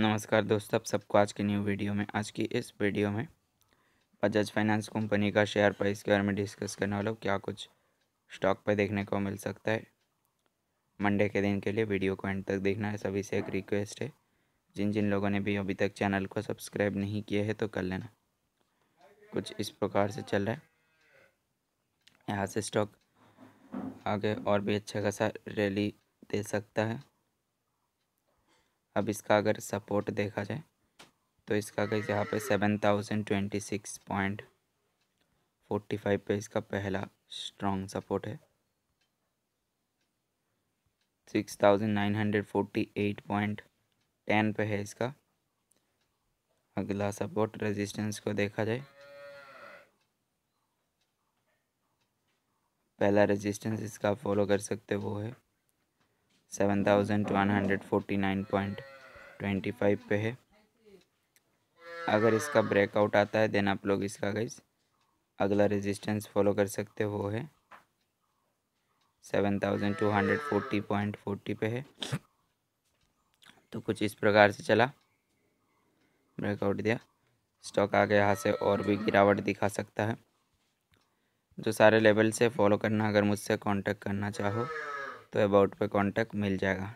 नमस्कार दोस्तों आप सबको आज के न्यू वीडियो में आज की इस वीडियो में बजाज फाइनेंस कंपनी का शेयर प्राइस के बारे में डिस्कस करने वाला हूँ क्या कुछ स्टॉक पर देखने को मिल सकता है मंडे के दिन के लिए वीडियो को एंड तक देखना है सभी से एक रिक्वेस्ट है जिन जिन लोगों ने भी अभी तक चैनल को सब्सक्राइब नहीं किया है तो कर लेना कुछ इस प्रकार से चल रहा है यहाँ से स्टॉक आगे और भी अच्छा खासा रैली दे सकता है अब इसका अगर सपोर्ट देखा जाए तो इसका अगर यहाँ पे seven thousand twenty six point forty five पर इसका पहला स्ट्रॉन्ग सपोर्ट है six thousand nine hundred forty eight point ten पे है इसका अगला सपोर्ट रेजिस्टेंस को देखा जाए पहला रेजिस्टेंस इसका फॉलो कर सकते वो है seven thousand one hundred forty nine point twenty five पे है अगर इसका ब्रेकआउट आता है देन आप लोग इसका गाइज अगला रेजिस्टेंस फॉलो कर सकते हो वो है seven thousand two hundred forty point forty पे है तो कुछ इस प्रकार से चला ब्रेकआउट दिया स्टॉक आगे यहाँ से और भी गिरावट दिखा सकता है जो सारे लेवल से फॉलो करना अगर मुझसे कांटेक्ट करना चाहो तो अबाउट पे कांटेक्ट मिल जाएगा